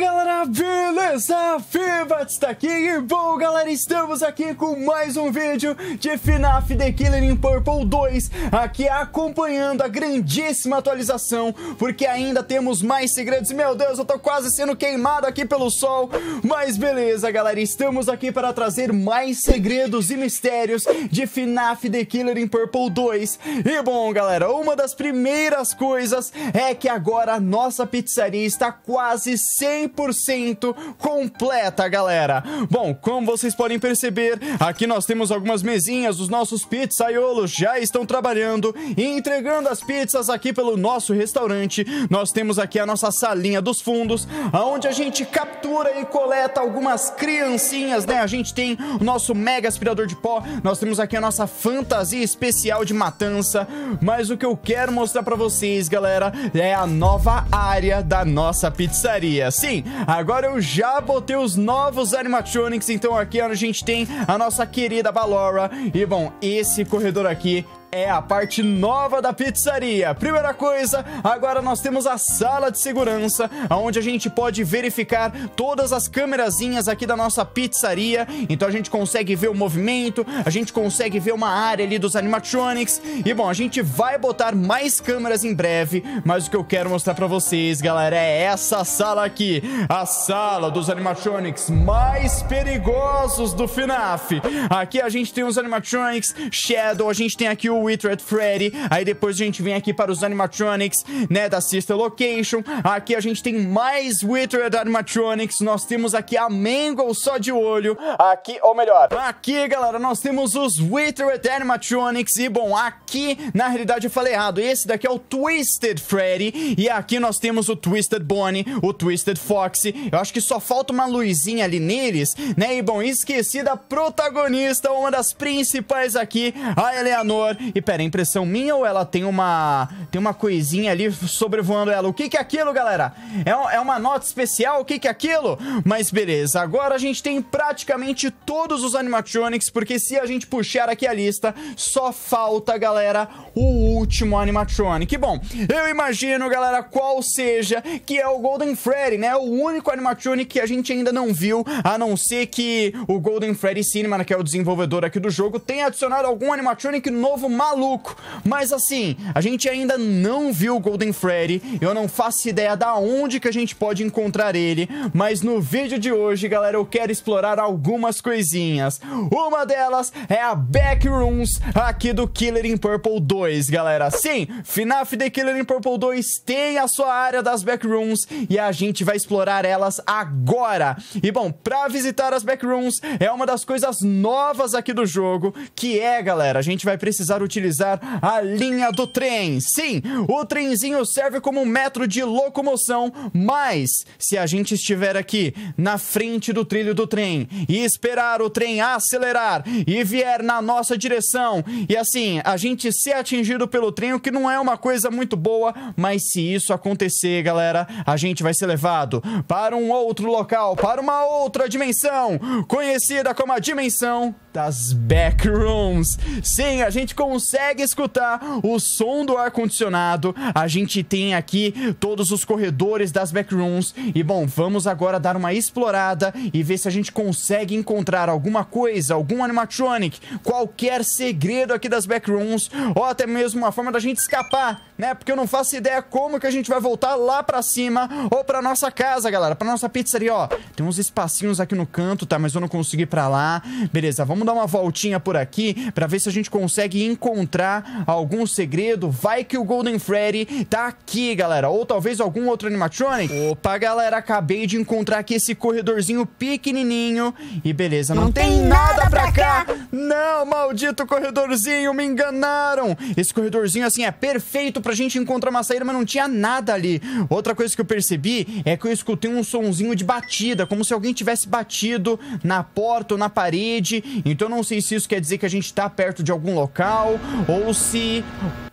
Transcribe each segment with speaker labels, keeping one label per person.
Speaker 1: got a lot beleza? Fibat está aqui e bom galera, estamos aqui com mais um vídeo de FNAF The Killer in Purple 2 Aqui acompanhando a grandíssima atualização Porque ainda temos mais segredos Meu Deus, eu tô quase sendo queimado aqui pelo sol Mas beleza galera, estamos aqui para trazer mais segredos e mistérios De FNAF The Killer in Purple 2 E bom galera, uma das primeiras coisas É que agora a nossa pizzaria está quase 100% 100% completa, galera. Bom, como vocês podem perceber, aqui nós temos algumas mesinhas, os nossos pizzaiolos já estão trabalhando e entregando as pizzas aqui pelo nosso restaurante. Nós temos aqui a nossa salinha dos fundos, aonde a gente captura captura e coleta algumas criancinhas, né? A gente tem o nosso mega aspirador de pó, nós temos aqui a nossa fantasia especial de matança, mas o que eu quero mostrar pra vocês, galera, é a nova área da nossa pizzaria. Sim, agora eu já botei os novos animatronics, então aqui a gente tem a nossa querida Balora, e bom, esse corredor aqui é a parte nova da pizzaria. Primeira coisa, agora nós temos a sala de segurança, onde a gente pode verificar todas as câmerazinhas aqui da nossa pizzaria. Então a gente consegue ver o movimento, a gente consegue ver uma área ali dos animatronics. E bom, a gente vai botar mais câmeras em breve, mas o que eu quero mostrar pra vocês, galera, é essa sala aqui. A sala dos animatronics mais perigosos do FNAF. Aqui a gente tem os animatronics, Shadow, a gente tem aqui o Withered Freddy. Aí depois a gente vem aqui para os animatronics, né, da Sister Location. Aqui a gente tem mais Withered animatronics. Nós temos aqui a Mangle só de olho. Aqui, ou melhor, aqui, galera, nós temos os Withered animatronics. E, bom, aqui, na realidade, eu falei errado. Esse daqui é o Twisted Freddy. E aqui nós temos o Twisted Bonnie, o Twisted Foxy. Eu acho que só falta uma luzinha ali neles, né? E, bom, esqueci da protagonista, uma das principais aqui, a Eleanor. E pera, é impressão minha ou ela tem uma tem uma coisinha ali sobrevoando ela? O que que é aquilo, galera? É, é uma nota especial? O que que é aquilo? Mas beleza, agora a gente tem praticamente todos os animatronics, porque se a gente puxar aqui a lista, só falta, galera, o último animatronic. Bom, eu imagino, galera, qual seja, que é o Golden Freddy, né? O único animatronic que a gente ainda não viu, a não ser que o Golden Freddy Cinema, né, que é o desenvolvedor aqui do jogo, tenha adicionado algum animatronic novo maluco. Mas assim, a gente ainda não viu o Golden Freddy. Eu não faço ideia da onde que a gente pode encontrar ele. Mas no vídeo de hoje, galera, eu quero explorar algumas coisinhas. Uma delas é a Backrooms aqui do Killer in Purple 2, galera. Sim, FNAF The Killer in Purple 2 tem a sua área das Backrooms e a gente vai explorar elas agora. E bom, pra visitar as Backrooms é uma das coisas novas aqui do jogo, que é, galera, a gente vai precisar utilizar utilizar a linha do trem. Sim, o trenzinho serve como metro de locomoção, mas se a gente estiver aqui na frente do trilho do trem e esperar o trem acelerar e vier na nossa direção, e assim a gente ser atingido pelo trem, o que não é uma coisa muito boa, mas se isso acontecer, galera, a gente vai ser levado para um outro local, para uma outra dimensão, conhecida como a dimensão das backrooms. Sim, a gente consegue escutar o som do ar-condicionado. A gente tem aqui todos os corredores das backrooms. E bom, vamos agora dar uma explorada e ver se a gente consegue encontrar alguma coisa, algum animatronic, qualquer segredo aqui das backrooms, ou até mesmo uma forma da gente escapar, né? Porque eu não faço ideia como que a gente vai voltar lá pra cima ou pra nossa casa, galera, pra nossa pizzaria, ó. Tem uns espacinhos aqui no canto, tá? Mas eu não consegui ir pra lá. Beleza, vamos Vamos dar uma voltinha por aqui para ver se a gente consegue encontrar algum segredo. Vai que o Golden Freddy tá aqui, galera. Ou talvez algum outro animatronic. Opa, galera, acabei de encontrar aqui esse corredorzinho pequenininho. E beleza, não, não tem, tem, nada pra cá. cá. Não, maldito corredorzinho, me enganaram. Esse corredorzinho, assim, é perfeito pra gente encontrar uma saída, mas não tinha nada ali. Outra coisa que eu percebi é que eu escutei um sonzinho de batida, como se alguém tivesse batido na porta ou na parede. Então não sei se isso quer dizer que a gente está perto de algum local ou se.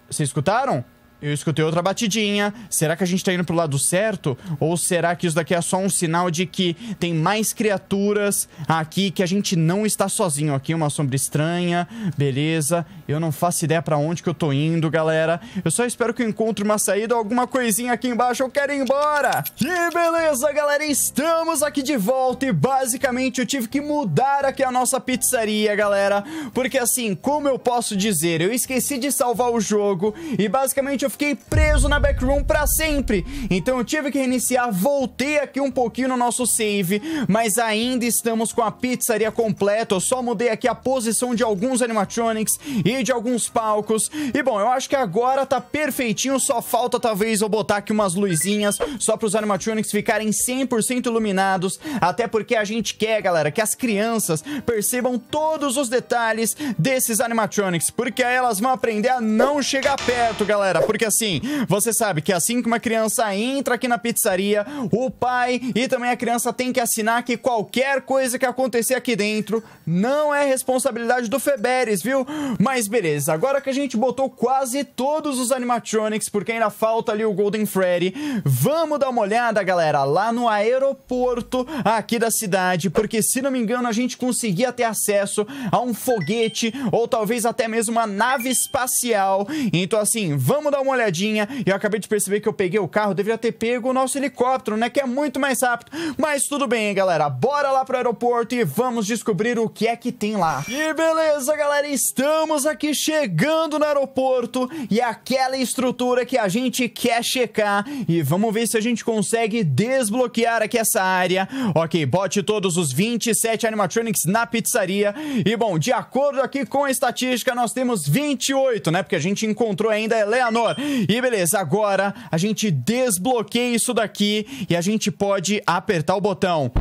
Speaker 1: Vocês escutaram? Eu escutei outra batidinha. Será que a gente tá indo pro lado certo? Ou será que isso daqui é só um sinal de que tem mais criaturas aqui que a gente não está sozinho? Aqui uma sombra estranha, beleza. Eu não faço ideia pra onde que eu tô indo, galera. Eu só espero que eu encontre uma saída ou alguma coisinha aqui embaixo. Eu quero ir embora! E beleza, galera, estamos aqui de volta e basicamente eu tive que mudar aqui a nossa pizzaria, galera. Porque assim, como eu posso dizer, eu esqueci de salvar o jogo e basicamente eu fiquei preso na backroom pra sempre. Então eu tive que reiniciar, voltei aqui um pouquinho no nosso save, mas ainda estamos com a pizzaria completa. Eu só mudei aqui a posição de alguns animatronics e de alguns palcos. E bom, eu acho que agora tá perfeitinho, só falta talvez eu botar aqui umas luzinhas só pros animatronics ficarem 100% iluminados, até porque a gente quer, galera, que as crianças percebam todos os detalhes desses animatronics, porque aí elas vão aprender a não chegar perto, galera, porque porque assim, você sabe que assim que uma criança entra aqui na pizzaria, o pai e também a criança tem que assinar que qualquer coisa que acontecer aqui dentro não é responsabilidade do Feberes, viu? Mas beleza, agora que a gente botou quase todos os animatronics, porque ainda falta ali o Golden Freddy, vamos dar uma olhada, galera, lá no aeroporto aqui da cidade, porque se não me engano a gente conseguia ter acesso a um foguete ou talvez até mesmo uma nave espacial. Então assim, vamos dar uma uma olhadinha e eu acabei de perceber que eu peguei o carro, deveria ter pego o nosso helicóptero, né? Que é muito mais rápido. Mas tudo bem, hein, galera. Bora lá pro aeroporto e vamos descobrir o que é que tem lá. E beleza, galera. Estamos aqui chegando no aeroporto e é aquela estrutura que a gente quer checar. E vamos ver se a gente consegue desbloquear aqui essa área. Ok, bote todos os 27 animatronics na pizzaria. E bom, de acordo aqui com a estatística, nós temos 28, né? Porque a gente encontrou ainda a Eleanor. E beleza, agora a gente desbloqueia isso daqui e a gente pode apertar o botão.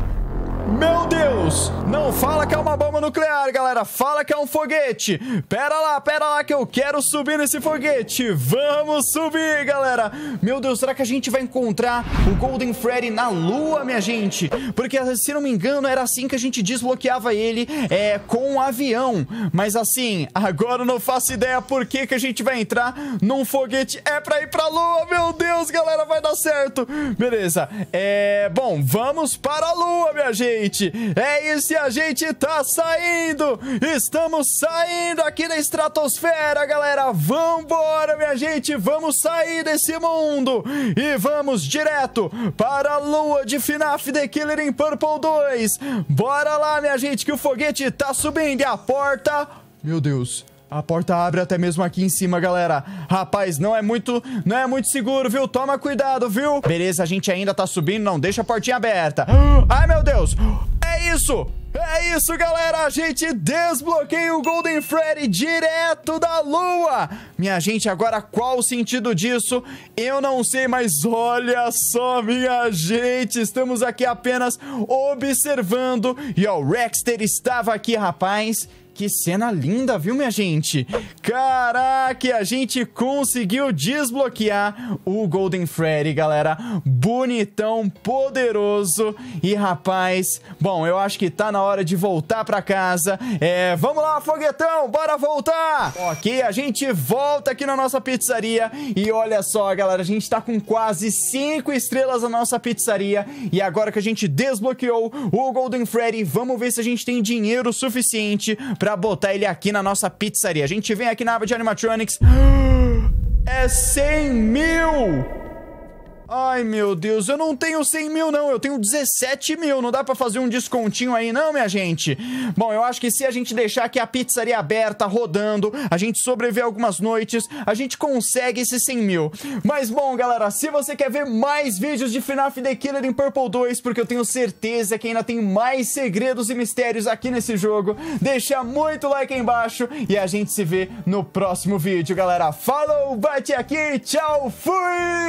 Speaker 1: Meu Deus! Não fala que é uma bomba nuclear, galera. Fala que é um foguete. Pera lá, pera lá que eu quero subir nesse foguete. Vamos subir, galera. Meu Deus, será que a gente vai encontrar o Golden Freddy na lua, minha gente? Porque, se não me engano, era assim que a gente desbloqueava ele é, com um avião. Mas assim, agora eu não faço ideia por que, que a gente vai entrar num foguete. É pra ir pra lua, meu Deus, galera, vai dar certo. Beleza. É, bom, vamos para a lua, minha gente. É isso, a gente tá saindo. Estamos saindo aqui da estratosfera, galera. Vambora, minha gente. Vamos sair desse mundo. E vamos direto para a lua de FNAF The Killer in Purple 2. Bora lá, minha gente, que o foguete tá subindo e a porta... Meu Deus... A porta abre até mesmo aqui em cima, galera. Rapaz, não é muito, não é muito seguro, viu? Toma cuidado, viu? Beleza, a gente ainda tá subindo, não deixa a portinha aberta. Ai, meu Deus! É isso! É isso, galera! A gente desbloqueia o Golden Freddy direto da lua! Minha gente, agora qual o sentido disso? Eu não sei, mas olha só, minha gente! Estamos aqui apenas observando. E ó, o Rexter estava aqui, rapaz que cena linda, viu, minha gente? Caraca, a gente conseguiu desbloquear o Golden Freddy, galera. Bonitão, poderoso e, rapaz, bom, eu acho que tá na hora de voltar pra casa. É, vamos lá, foguetão, bora voltar! Ok, a gente volta aqui na nossa pizzaria e olha só, galera, a gente tá com quase 5 estrelas na nossa pizzaria e agora que a gente desbloqueou o Golden Freddy, vamos ver se a gente tem dinheiro suficiente pra pra botar ele aqui na nossa pizzaria. A gente vem aqui na aba de animatronics. É 100 mil! Ai, meu Deus, eu não tenho 100 mil, não. Eu tenho 17 mil. Não dá pra fazer um descontinho aí, não, minha gente? Bom, eu acho que se a gente deixar aqui a pizzaria aberta, rodando, a gente sobreviver algumas noites, a gente consegue esses 100 mil. Mas, bom, galera, se você quer ver mais vídeos de FNAF The Killer em Purple 2, porque eu tenho certeza que ainda tem mais segredos e mistérios aqui nesse jogo, deixa muito like aí embaixo e a gente se vê no próximo vídeo, galera. Falou, bate aqui, tchau, fui!